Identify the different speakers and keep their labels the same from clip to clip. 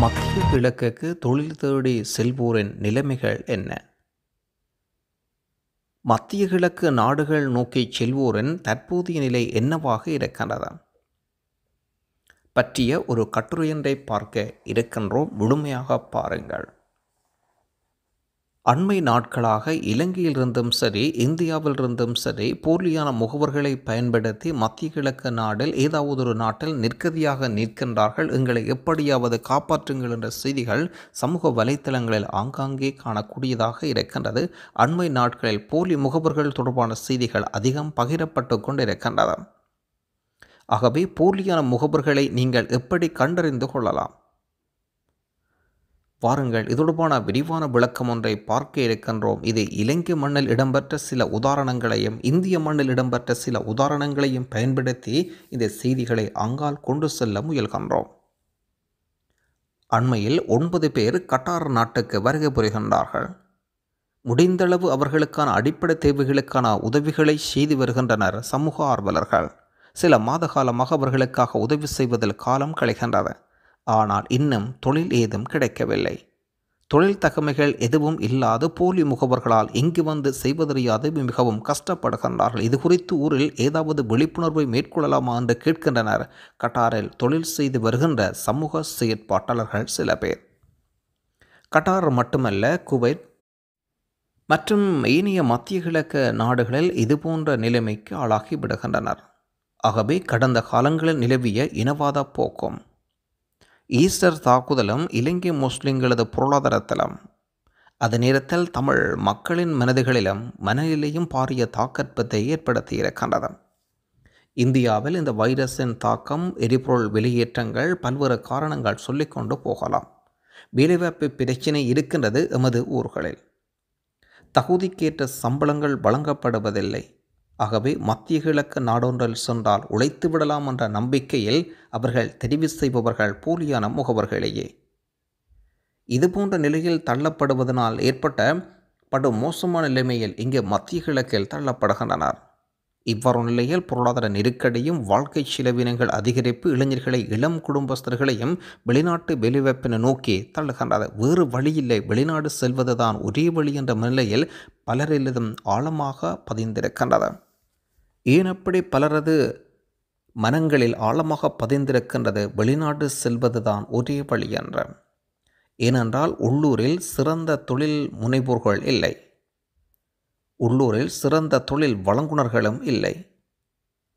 Speaker 1: மத்திய கிழக்குக்கு தொழில் தேடி செல்வோரின் நிலைமைகள் என்ன மத்திய கிழக்கு நாடுகள் நோக்கி செல்வோரின் தற்போதைய நிலை என்னவாக இருக்கின்றது பற்றிய ஒரு கட்டுரையொன்றை பார்க்க இருக்கின்றோம் முழுமையாக பாருங்கள் அண்மை நாட்களாக இலங்கையிலிருந்தும் சரி இந்தியாவிலிருந்தும் சரி போலியான முகவர்களை பயன்படுத்தி மத்திய கிழக்கு நாடில் ஏதாவது ஒரு நாட்டில் நிற்கதியாக நிற்கின்றார்கள் எங்களை எப்படியாவது காப்பாற்றுங்கள் என்ற செய்திகள் சமூக வலைத்தளங்களில் ஆங்காங்கே காணக்கூடியதாக இருக்கின்றது அண்மை நாட்களில் போலி முகவர்கள் தொடர்பான செய்திகள் அதிகம் பகிரப்பட்டு கொண்டிருக்கின்றன ஆகவே போலியான முகவர்களை நீங்கள் எப்படி கண்டறிந்து கொள்ளலாம் பாருங்கள் இதொடுபான விரிவான விளக்கம் ஒன்றை பார்க்க இருக்கின்றோம் இது இலங்கை மண்ணில் இடம்பெற்ற சில உதாரணங்களையும் இந்திய மண்ணில் இடம்பெற்ற சில உதாரணங்களையும் பயன்படுத்தி இந்த செய்திகளை அங்கால் கொண்டு செல்ல முயல்கின்றோம் அண்மையில் ஒன்பது பேர் கட்டார் நாட்டுக்கு வருகை புரிகின்றார்கள் முடிந்தளவு அவர்களுக்கான அடிப்படை தேவைகளுக்கான உதவிகளை செய்து வருகின்றனர் சமூக ஆர்வலர்கள் சில மாத காலமாக அவர்களுக்காக உதவி செய்வதில் காலம் கழிகின்றது ஆனால் இன்னும் தொழில் ஏதும் கிடைக்கவில்லை தொழில் தகமைகள் எதுவும் இல்லாத போலி முகவர்களால் இங்கு வந்து செய்வதறியாது மிகவும் கஷ்டப்படுகின்றார்கள் இது குறித்து ஊரில் ஏதாவது விழிப்புணர்வை மேற்கொள்ளலாமா என்று கேட்கின்றனர் கட்டாரில் தொழில் செய்து வருகின்ற சமூக செயற்பாட்டாளர்கள் சில பேர் கட்டார் மட்டுமல்ல குவைத் மற்றும் ஏனைய மத்திய கிழக்கு நாடுகளில் இதுபோன்ற நிலைமைக்கு ஆளாகி விடுகின்றனர் ஆகவே கடந்த காலங்களில் நிலவிய இனவாத போக்கம் ஈஸ்டர் தாக்குதலும் இலங்கை முஸ்லிம்களது பொருளாதார தளம் நேரத்தில் தமிழ் மக்களின் மனதுகளிலும் மனநிலையும் பாரிய தாக்கற்பத்தை ஏற்படுத்தியிருக்கின்றது இந்தியாவில் இந்த வைரஸின் தாக்கம் எரிபொருள் வெளியேற்றங்கள் பல்வேறு காரணங்கள் சொல்லிக்கொண்டு போகலாம் வேலைவாய்ப்பு பிரச்சினை இருக்கின்றது எமது ஊர்களில் தகுதிக்கேற்ற சம்பளங்கள் வழங்கப்படுவதில்லை ஆகவே மத்திய கிழக்கு நாடொன்றில் சென்றால் உழைத்து விடலாம் என்ற நம்பிக்கையில் அவர்கள் தெரிவு செய்பவர்கள் போலியான முகவர்களையே இதுபோன்ற நிலையில் தள்ளப்படுவதனால் ஏற்பட்ட படும் மோசமான நிலைமையில் இங்கு மத்திய கிழக்கில் தள்ளப்படுகின்றனர் இவ்வாறு நிலையில் பொருளாதார நெருக்கடியும் வாழ்க்கை செலவினங்கள் அதிகரிப்பு இளைஞர்களை இளம் குடும்பஸ்தர்களையும் வெளிநாட்டு வேலைவாய்ப்பினை நோக்கி தள்ளுகின்றது வேறு வழியில்லை வெளிநாடு செல்வதுதான் ஒரே வழி என்ற நிலையில் பலரிலும் ஆழமாக பதிந்திருக்கின்றன ஏன் அப்படி பலரது மனங்களில் ஆழமாக பதிந்திருக்கின்றது வெளிநாடு செல்வதுதான் ஒரே வழி என்ற ஏனென்றால் உள்ளூரில் சிறந்த தொழில் முனைவோர்கள் இல்லை உள்ளூரில் சிறந்த தொழில் வழங்குனர்களும் இல்லை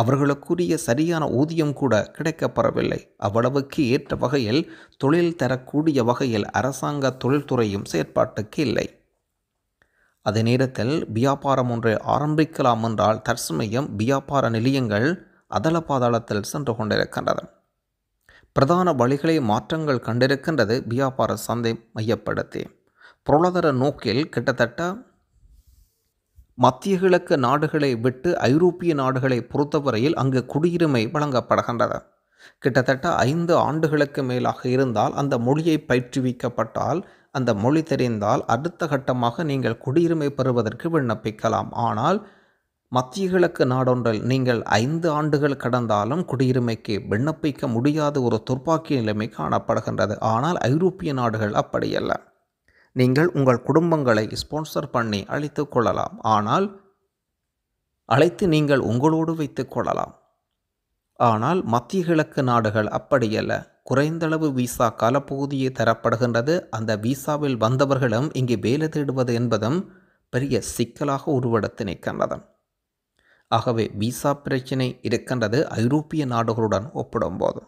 Speaker 1: அவர்களுக்குரிய சரியான ஊதியம் கூட கிடைக்கப்பெறவில்லை அவ்வளவுக்கு ஏற்ற வகையில் தொழில் தரக்கூடிய வகையில் அரசாங்க தொழில்துறையும் செயற்பாட்டுக்கு இல்லை அதே நேரத்தில் வியாபாரம் ஒன்றை ஆரம்பிக்கலாம் என்றால் தற்சமயம் வியாபார நிலையங்கள் அதள பாதாளத்தில் சென்று கொண்டிருக்கின்றது பிரதான வழிகளை மாற்றங்கள் கண்டிருக்கின்றது வியாபார சந்தை மையப்படுத்தி பொருளாதார நோக்கில் கிட்டத்தட்ட மத்திய கிழக்கு நாடுகளை விட்டு ஐரோப்பிய நாடுகளை பொறுத்தவரையில் அங்கு குடியுரிமை வழங்கப்படுகின்றது கிட்டத்தட்ட ஐந்து ஆண்டுகளுக்கு மேலாக இருந்தால் அந்த மொழியை பயிற்றுவிக்கப்பட்டால் அந்த மொழி தெரிந்தால் அடுத்த கட்டமாக நீங்கள் குடியுரிமை பெறுவதற்கு விண்ணப்பிக்கலாம் ஆனால் மத்திய கிழக்கு நாடொன்றில் நீங்கள் ஐந்து ஆண்டுகள் கடந்தாலும் குடியுரிமைக்கு விண்ணப்பிக்க முடியாத ஒரு துர்ப்பாக்கிய நிலைமை காணப்படுகின்றது ஆனால் ஐரோப்பிய நாடுகள் அப்படியல்ல நீங்கள் உங்கள் குடும்பங்களை ஸ்பான்சர் பண்ணி அழைத்து கொள்ளலாம் ஆனால் அழைத்து நீங்கள் உங்களோடு வைத்துக் கொள்ளலாம் ஆனால் மத்திய கிழக்கு நாடுகள் அப்படியல்ல குறைந்தளவு விசா காலப்பகுதியே தரப்படுகின்றது அந்த விசாவில் வந்தவர்களும் இங்கு வேலை தேடுவது என்பதும் பெரிய சிக்கலாக உருவெடுத்து நிற்கின்றது ஆகவே விசா பிரச்சினை இருக்கின்றது ஐரோப்பிய நாடுகளுடன் ஒப்பிடும்போது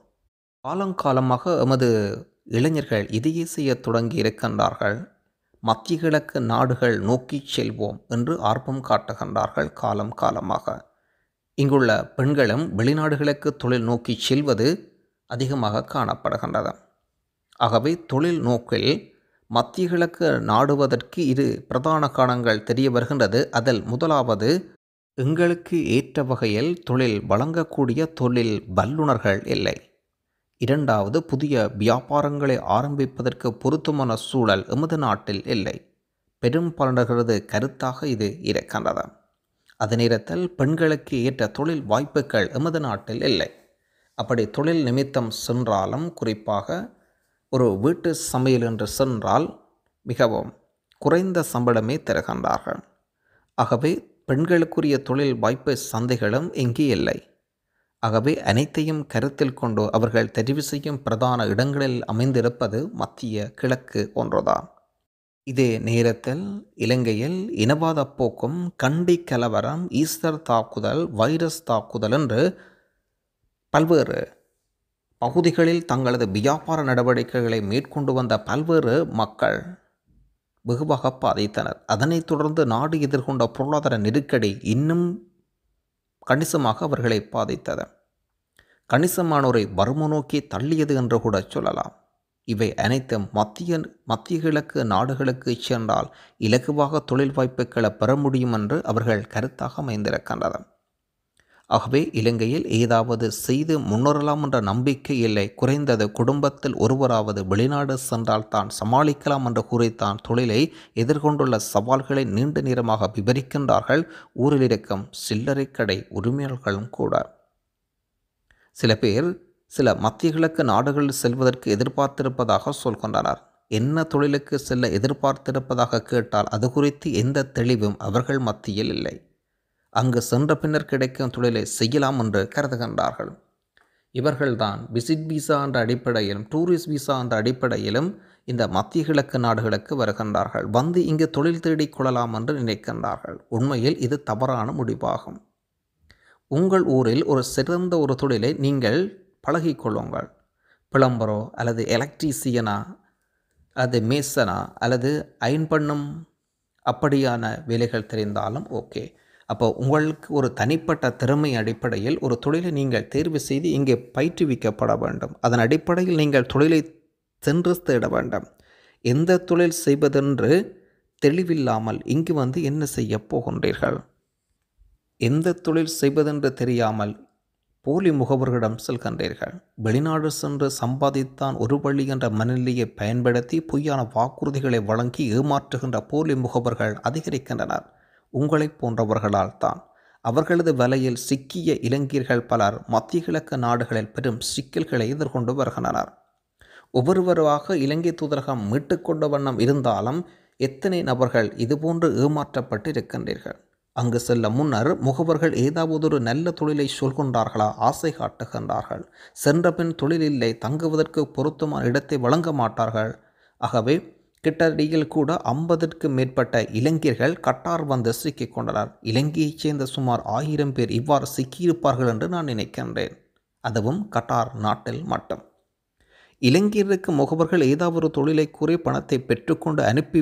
Speaker 1: காலங்காலமாக எமது இளைஞர்கள் இதையே செய்ய தொடங்கி இருக்கின்றார்கள் மத்திய கிழக்கு நாடுகள் நோக்கிச் செல்வோம் என்று ஆர்வம் காட்டுகின்றார்கள் காலம் காலமாக இங்குள்ள பெண்களும் வெளிநாடுகளுக்கு தொழில் நோக்கி செல்வது அதிகமாக காணப்படுகின்றது ஆகவே தொழில் நோக்கில் மத்திய கிழக்கு நாடுவதற்கு இரு பிரதான காரணங்கள் தெரிய வருகின்றது அதில் முதலாவது எங்களுக்கு ஏற்ற வகையில் தொழில் வழங்கக்கூடிய தொழில் வல்லுநர்கள் இல்லை இரண்டாவது புதிய வியாபாரங்களை ஆரம்பிப்பதற்கு பொருத்தமான சூழல் எமது நாட்டில் இல்லை பெரும்பாலர்களது கருத்தாக இது இருக்கின்றதாம் அது நேரத்தில் பெண்களுக்கு ஏற்ற தொழில் வாய்ப்புகள் எமது நாட்டில் இல்லை அப்படி தொழில் நிமித்தம் சென்றாலும் குறிப்பாக ஒரு வீட்டு சமையல் என்று சென்றால் மிகவும் குறைந்த சம்பளமே தருகின்றார்கள் ஆகவே பெண்களுக்குரிய தொழில் வாய்ப்பு சந்தைகளும் இங்கு இல்லை ஆகவே அனைத்தையும் கருத்தில் கொண்டு அவர்கள் தெரிவு செய்யும் பிரதான இடங்களில் அமைந்திருப்பது மத்திய கிழக்கு ஒன்றுதான் இதே நேரத்தில் இலங்கையில் இனவாத போக்கும் கண்டி கலவரம் ஈஸ்டர் தாக்குதல் வைரஸ் தாக்குதல் என்று பல்வேறு பகுதிகளில் தங்களது வியாபார நடவடிக்கைகளை மேற்கொண்டு வந்த பல்வேறு மக்கள் வெகுவாக பாதித்தனர் அதனைத் தொடர்ந்து நாடு எதிர்கொண்ட பொருளாதார நெருக்கடி இன்னும் கணிசமாக அவர்களை பாதித்தது கணிசமானோரை வறுமை நோக்கி தள்ளியது என்று கூட சொல்லலாம் இவை அனைத்தும் மத்திய மத்திய கிழக்கு நாடுகளுக்கு சென்றால் இலகுவாக தொழில் வாய்ப்புகளை பெற முடியும் என்று அவர்கள் கருத்தாக அமைந்திருக்கின்றனர் ஆகவே இலங்கையில் ஏதாவது செய்து முன்னேறலாம் என்ற நம்பிக்கை இல்லை குறைந்தது குடும்பத்தில் ஒருவராவது வெளிநாடு சென்றால் தான் சமாளிக்கலாம் என்று கூறித்தான் தொழிலை எதிர்கொண்டுள்ள சவால்களை நீண்ட நேரமாக விவரிக்கின்றார்கள் ஊரில் இருக்கும் சில்லறை கடை உரிமையாளர்களும் கூட சில பேர் சில மத்திய கிழக்கு நாடுகள் செல்வதற்கு எதிர்பார்த்திருப்பதாக சொல்கின்றனர் என்ன தொழிலுக்கு செல்ல எதிர்பார்த்திருப்பதாக கேட்டால் அது குறித்து எந்த தெளிவும் அவர்கள் மத்தியில் இல்லை அங்கு சென்ற பின்னர் கிடைக்கும் தொழிலை செய்யலாம் என்று கருதுகின்றார்கள் இவர்கள்தான் விசிட் விசா என்ற அடிப்படையிலும் டூரிஸ்ட் விசா என்ற அடிப்படையிலும் இந்த மத்திய கிழக்கு நாடுகளுக்கு வருகின்றார்கள் வந்து இங்கு தொழில் தேடிக் கொள்ளலாம் என்று நினைக்கின்றார்கள் உண்மையில் இது தவறான முடிவாகும் உங்கள் ஊரில் ஒரு சிறந்த ஒரு தொழிலை நீங்கள் பழகிக்கொள்ளுங்கள் பிளம்பரோ அல்லது எலக்ட்ரீசியனா அது மேசனா அல்லது அயன் பண்ணும் அப்படியான வேலைகள் தெரிந்தாலும் ஓகே அப்போ உங்களுக்கு ஒரு தனிப்பட்ட திறமை அடிப்படையில் ஒரு தொழிலை நீங்கள் தேர்வு செய்து இங்கே பயிற்றுவிக்கப்பட வேண்டும் அதன் அடிப்படையில் நீங்கள் தொழிலை சென்று தேட வேண்டும் எந்த தொழில் செய்வதென்று தெளிவில்லாமல் இங்கு வந்து என்ன செய்ய போகின்றீர்கள் எந்த தொழில் செய்வதென்று தெரியாமல் போலி முகவர்களிடம் செல்கின்றீர்கள் வெளிநாடு சென்று சம்பாதித்தான் ஒரு வழி என்ற மனநிலையை பயன்படுத்தி பொய்யான வாக்குறுதிகளை வழங்கி ஏமாற்றுகின்ற போலி முகவர்கள் அதிகரிக்கின்றனர் உங்களைப் போன்றவர்களால் தான் அவர்களது வலையில் சிக்கிய இளைஞர்கள் பலர் மத்திய கிழக்கு நாடுகளில் பெரும் சிக்கல்களை எதிர்கொண்டு வருகின்றனர் ஒவ்வொருவருவாக இலங்கை தூதரகம் மீட்டுக்கொண்ட வண்ணம் இருந்தாலும் எத்தனை நபர்கள் இதுபோன்று ஏமாற்றப்பட்டு இருக்கின்றீர்கள் அங்கு செல்ல முன்னர் முகவர்கள் ஏதாவதொரு நல்ல தொழிலை சொல்கின்றார்களா ஆசை காட்டுகின்றார்கள் சென்றபின் தொழிலில்லை தங்குவதற்கு பொருத்தமான இடத்தை வழங்க மாட்டார்கள் ஆகவே கிட்டடியில் கூட ஐம்பதற்கு மேற்பட்ட இளைஞர்கள் கட்டார் வந்து சிக்கிக் கொண்டனர் இலங்கையைச் சேர்ந்த சுமார் ஆயிரம் பேர் இவ்வாறு சிக்கியிருப்பார்கள் என்று நான் நினைக்கின்றேன் அதுவும் கட்டார் நாட்டில் மட்டும் இலங்கையருக்கு முகவர்கள் ஏதாவது ஒரு தொழிலை கூறி பணத்தை பெற்றுக்கொண்டு அனுப்பி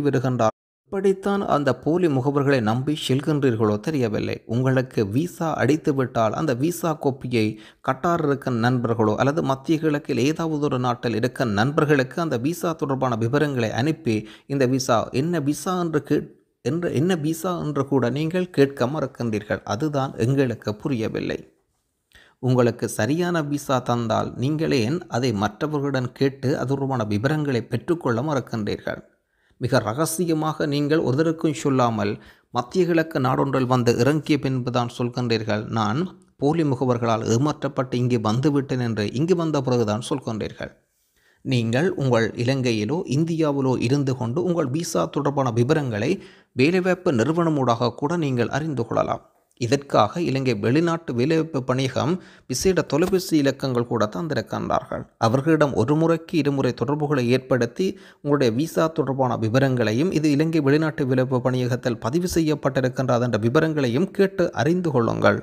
Speaker 1: இப்படித்தான் அந்த போலி முகவர்களை நம்பி செல்கின்றீர்களோ தெரியவில்லை உங்களுக்கு விசா அடித்துவிட்டால் அந்த விசா கோப்பியை கட்டார் இருக்க நண்பர்களோ அல்லது மத்திய கிழக்கில் ஏதாவது ஒரு நாட்டில் இருக்க நண்பர்களுக்கு அந்த விசா தொடர்பான விவரங்களை அனுப்பி இந்த விசா என்ன விசா என்று கே என்று என்ன விசா என்று கூட நீங்கள் கேட்க மறக்கின்றீர்கள் அதுதான் எங்களுக்கு புரியவில்லை உங்களுக்கு சரியான விசா தந்தால் நீங்கள் ஏன் அதை மற்றவர்களுடன் கேட்டு அது தொடர்பான விவரங்களை பெற்றுக்கொள்ள மறக்கின்றீர்கள் மிக ரகசியமாக நீங்கள் ஒருதருக்கும் சொல்லாமல் மத்திய கிழக்கு நாடொன்றில் வந்து இறங்கிய பின்புதான் சொல்கின்றீர்கள் நான் போலி முகவர்களால் ஏமாற்றப்பட்டு இங்கே வந்துவிட்டேன் என்று இங்கு வந்த பிறகுதான் சொல்கின்றீர்கள் நீங்கள் உங்கள் இலங்கையிலோ இந்தியாவிலோ இருந்து கொண்டு உங்கள் விசா தொடர்பான விவரங்களை வேலைவாய்ப்பு நிறுவனமூடாக கூட நீங்கள் அறிந்து கொள்ளலாம் இதற்காக இலங்கை வெளிநாட்டு வேலைவாய்ப்பு பணியகம் விசேட தொலைபேசி இலக்கங்கள் கூட தந்திருக்கின்றார்கள் அவர்களிடம் ஒரு முறைக்கு இருமுறை தொடர்புகளை ஏற்படுத்தி உங்களுடைய விசா தொடர்பான விவரங்களையும் இது இலங்கை வெளிநாட்டு வேலைவாய்ப்பு பணியகத்தில் பதிவு செய்யப்பட்டிருக்கின்றது என்ற விவரங்களையும் கேட்டு அறிந்து கொள்ளுங்கள்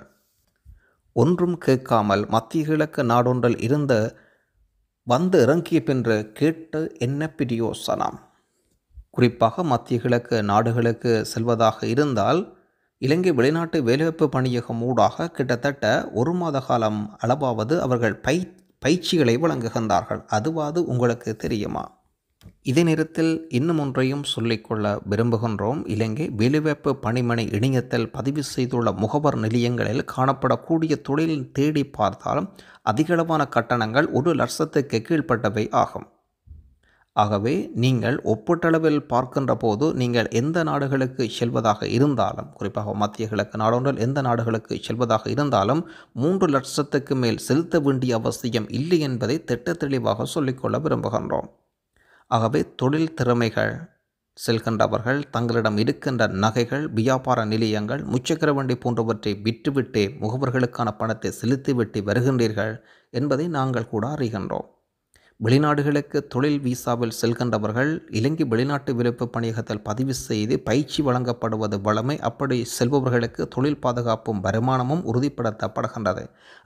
Speaker 1: ஒன்றும் கேட்காமல் மத்திய கிழக்கு நாடொன்றில் இருந்த வந்து இறங்கிய பின்று கேட்டு என்ன பிரியோசனம் குறிப்பாக மத்திய கிழக்கு நாடுகளுக்கு செல்வதாக இருந்தால் இலங்கை வெளிநாட்டு வேலைவாய்ப்பு பணியகம் ஊடாக கிட்டத்தட்ட ஒரு மாத காலம் அளவாவது அவர்கள் பை பயிற்சிகளை வழங்குகின்றார்கள் அதுவாது உங்களுக்கு தெரியுமா இதே நேரத்தில் இன்னும் ஒன்றையும் சொல்லிக்கொள்ள விரும்புகின்றோம் இலங்கை வேலைவாய்ப்பு பணிமனை இணையத்தில் பதிவு செய்துள்ள முகவர் நிலையங்களில் காணப்படக்கூடிய தொழிலில் தேடி பார்த்தாலும் அதிகளவான கட்டணங்கள் ஒரு லட்சத்துக்கு கீழ்ப்பட்டவை ஆகும் ஆகவே நீங்கள் ஒப்பீட்டளவில் பார்க்கின்ற போது நீங்கள் எந்த நாடுகளுக்கு செல்வதாக இருந்தாலும் குறிப்பாக மத்திய கிழக்கு நாடொன்றில் எந்த நாடுகளுக்கு செல்வதாக இருந்தாலும் மூன்று லட்சத்துக்கு மேல் செலுத்த வேண்டிய அவசியம் இல்லை என்பதை திட்ட தெளிவாக சொல்லிக்கொள்ள விரும்புகின்றோம் ஆகவே தொழில் திறமைகள் செல்கின்றவர்கள் தங்களிடம் இருக்கின்ற நகைகள் வியாபார நிலையங்கள் முச்சக்கர வண்டி போன்றவற்றை விற்றுவிட்டு முகவர்களுக்கான பணத்தை செலுத்திவிட்டு வருகின்றீர்கள் என்பதை நாங்கள் கூட அறிகின்றோம் வெளிநாடுகளுக்கு தொழில் விசாவில் செல்கின்றவர்கள் இலங்கை வெளிநாட்டு விளைப்பு பணியகத்தில் பதிவு செய்து பயிற்சி வழங்கப்படுவது வளமை அப்படி செல்பவர்களுக்கு தொழில் பாதுகாப்பும் வருமானமும் உறுதிப்படுத்தப்படுகின்றது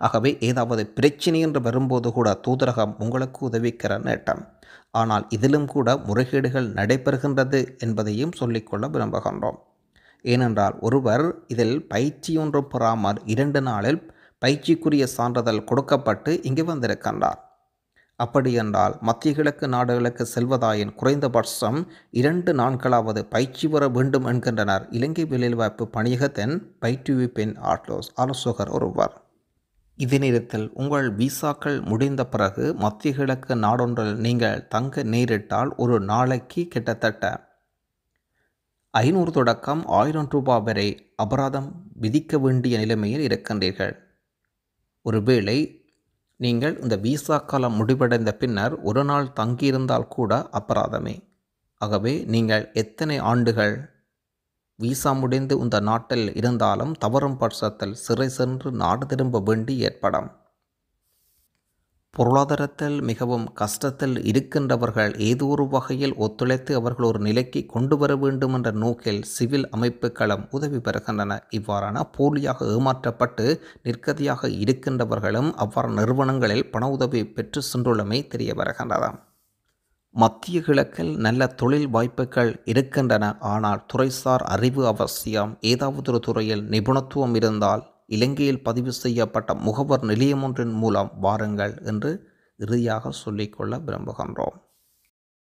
Speaker 1: ஆகவே ஏதாவது பிரச்சினை என்று வரும்போது கூட தூதரகம் உங்களுக்கு உதவிக்கிற நேட்டம் ஆனால் இதிலும் கூட முறைகேடுகள் நடைபெறுகின்றது என்பதையும் சொல்லிக்கொள்ள விரும்புகின்றோம் ஏனென்றால் ஒருவர் இதில் பயிற்சி ஒன்று பெறாமல் இரண்டு நாளில் பயிற்சிக்குரிய சான்றிதழ் கொடுக்கப்பட்டு இங்கு வந்திருக்கின்றார் அப்படியென்றால் மத்திய கிழக்கு நாடுகளுக்கு செல்வதாயின் குறைந்தபட்சம் இரண்டு நாட்களாவது பயிற்சி பெற வேண்டும் என்கின்றனர் இலங்கை வேலைவாய்ப்பு பணியகத்தின் பயிற்றுவிப்பின் ஆட்லோஸ் ஆலோசகர் ஒருவர் இதே நேரத்தில் உங்கள் விசாக்கள் முடிந்த பிறகு மத்திய கிழக்கு நாடொன்றில் நீங்கள் தங்க நேரிட்டால் ஒரு நாளைக்கு கிட்டத்தட்ட ஐநூறு தொடக்கம் ஆயிரம் ரூபாய் வரை அபராதம் விதிக்க வேண்டிய நிலைமையில் இருக்கின்றீர்கள் ஒருவேளை நீங்கள் இந்த விசா காலம் முடிவடைந்த பின்னர் ஒரு நாள் தங்கியிருந்தால் கூட அபராதமே ஆகவே நீங்கள் எத்தனை ஆண்டுகள் விசா முடிந்து இந்த நாட்டில் இருந்தாலும் தவறும் பட்சத்தில் சிறை சென்று நாடு திரும்ப வேண்டி ஏற்படும் பொருளாதாரத்தில் மிகவும் கஷ்டத்தில் இருக்கின்றவர்கள் ஏதோ ஒரு வகையில் ஒத்துழைத்து அவர்கள் ஒரு நிலைக்கு கொண்டு வர வேண்டும் என்ற நோக்கில் சிவில் அமைப்புகளும் உதவி பெறுகின்றன இவ்வாறான போலியாக ஏமாற்றப்பட்டு நிற்கதியாக இருக்கின்றவர்களும் அவ்வாறு நிறுவனங்களில் பண உதவி பெற்று சென்றுள்ளமை தெரிய வருகின்றன மத்திய கிழக்கில் நல்ல தொழில் வாய்ப்புகள் இருக்கின்றன ஆனால் துறைசார் அறிவு அவசியம் ஏதாவது ஒரு துறையில் நிபுணத்துவம் இருந்தால் இலங்கையில் பதிவு செய்யப்பட்ட முகவர் நிலையம் ஒன்றின் மூலம் வாருங்கள் என்று இறுதியாக சொல்லிக்கொள்ள விரும்புகின்றோம்